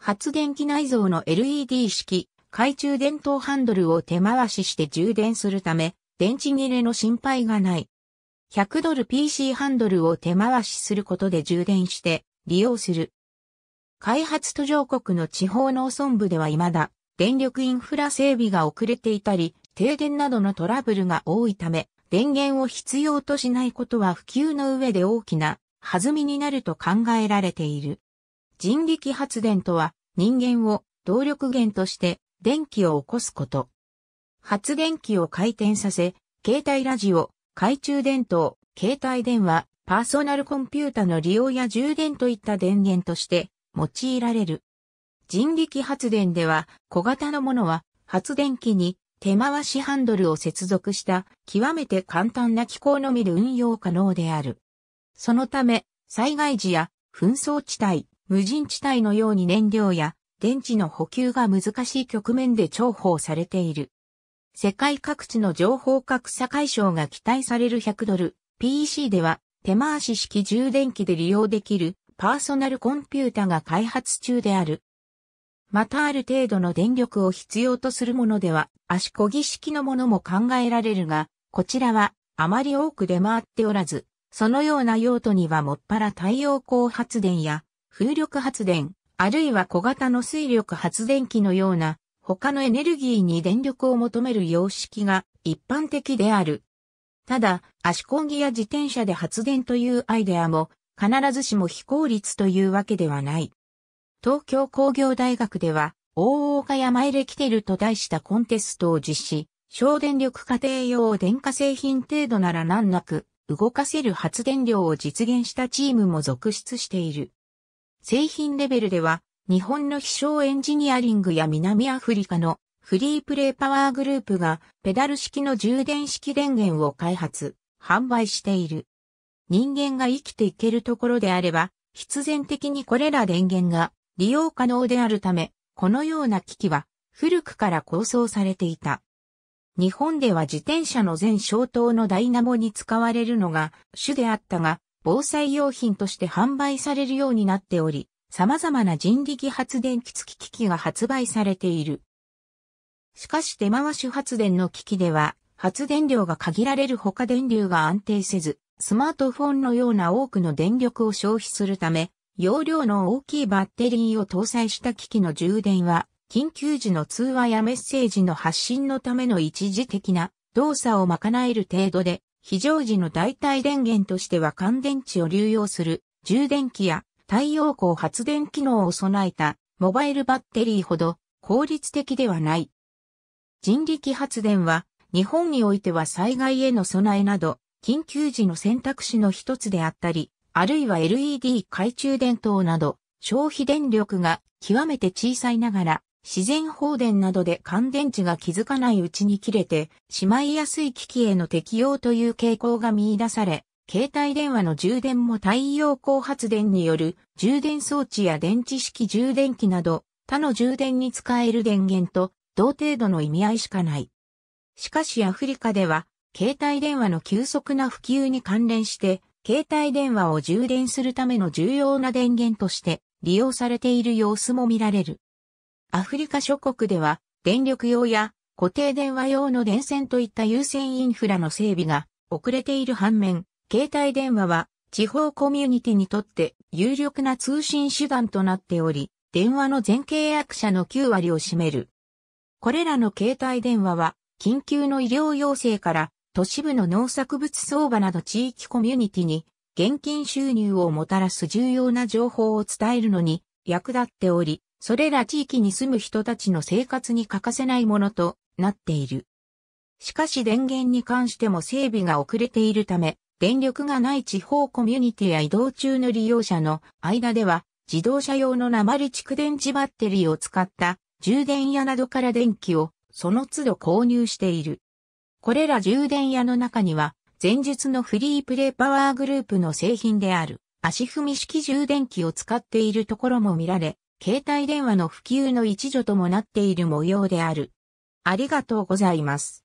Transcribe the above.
発電機内蔵の LED 式懐中電灯ハンドルを手回しして充電するため、電池切れの心配がない。100ドル PC ハンドルを手回しすることで充電して利用する。開発途上国の地方農村部では未だ電力インフラ整備が遅れていたり、停電などのトラブルが多いため、電源を必要としないことは普及の上で大きな弾みになると考えられている。人力発電とは、人間を動力源として電気を起こすこと。発電機を回転させ、携帯ラジオ、懐中電灯、携帯電話、パーソナルコンピュータの利用や充電といった電源として用いられる。人力発電では小型のものは発電機に手回しハンドルを接続した極めて簡単な機構のみで運用可能である。そのため災害時や紛争地帯、無人地帯のように燃料や電池の補給が難しい局面で重宝されている。世界各地の情報格差解消が期待される100ドル、PEC では手回し式充電器で利用できるパーソナルコンピュータが開発中である。またある程度の電力を必要とするものでは足こぎ式のものも考えられるが、こちらはあまり多く出回っておらず、そのような用途にはもっぱら太陽光発電や風力発電、あるいは小型の水力発電機のような他のエネルギーに電力を求める様式が一般的である。ただ、足こぎや自転車で発電というアイデアも必ずしも非効率というわけではない。東京工業大学では、大岡山エレキテルと題したコンテストを実施、省電力家庭用電化製品程度なら難なく、動かせる発電量を実現したチームも続出している。製品レベルでは、日本の飛翔エンジニアリングや南アフリカのフリープレイパワーグループがペダル式の充電式電源を開発、販売している。人間が生きていけるところであれば、必然的にこれら電源が利用可能であるため、このような機器は古くから構想されていた。日本では自転車の全消灯のダイナモに使われるのが主であったが、防災用品として販売されるようになっており、様々な人力発電機付き機器が発売されている。しかし手回し発電の機器では、発電量が限られるほか電流が安定せず、スマートフォンのような多くの電力を消費するため、容量の大きいバッテリーを搭載した機器の充電は、緊急時の通話やメッセージの発信のための一時的な動作を賄える程度で、非常時の代替電源としては乾電池を流用する充電器や太陽光発電機能を備えたモバイルバッテリーほど効率的ではない。人力発電は日本においては災害への備えなど緊急時の選択肢の一つであったり、あるいは LED 懐中電灯など消費電力が極めて小さいながら自然放電などで乾電池が気づかないうちに切れてしまいやすい機器への適用という傾向が見出され、携帯電話の充電も太陽光発電による充電装置や電池式充電器など他の充電に使える電源と同程度の意味合いしかない。しかしアフリカでは携帯電話の急速な普及に関連して携帯電話を充電するための重要な電源として利用されている様子も見られる。アフリカ諸国では、電力用や固定電話用の電線といった優先インフラの整備が遅れている反面、携帯電話は地方コミュニティにとって有力な通信手段となっており、電話の全契約者の9割を占める。これらの携帯電話は、緊急の医療要請から都市部の農作物相場など地域コミュニティに現金収入をもたらす重要な情報を伝えるのに役立っており、それら地域に住む人たちの生活に欠かせないものとなっている。しかし電源に関しても整備が遅れているため、電力がない地方コミュニティや移動中の利用者の間では、自動車用の鉛蓄電池バッテリーを使った充電屋などから電気をその都度購入している。これら充電屋の中には、前述のフリープレイパワーグループの製品である足踏み式充電器を使っているところも見られ、携帯電話の普及の一助ともなっている模様である。ありがとうございます。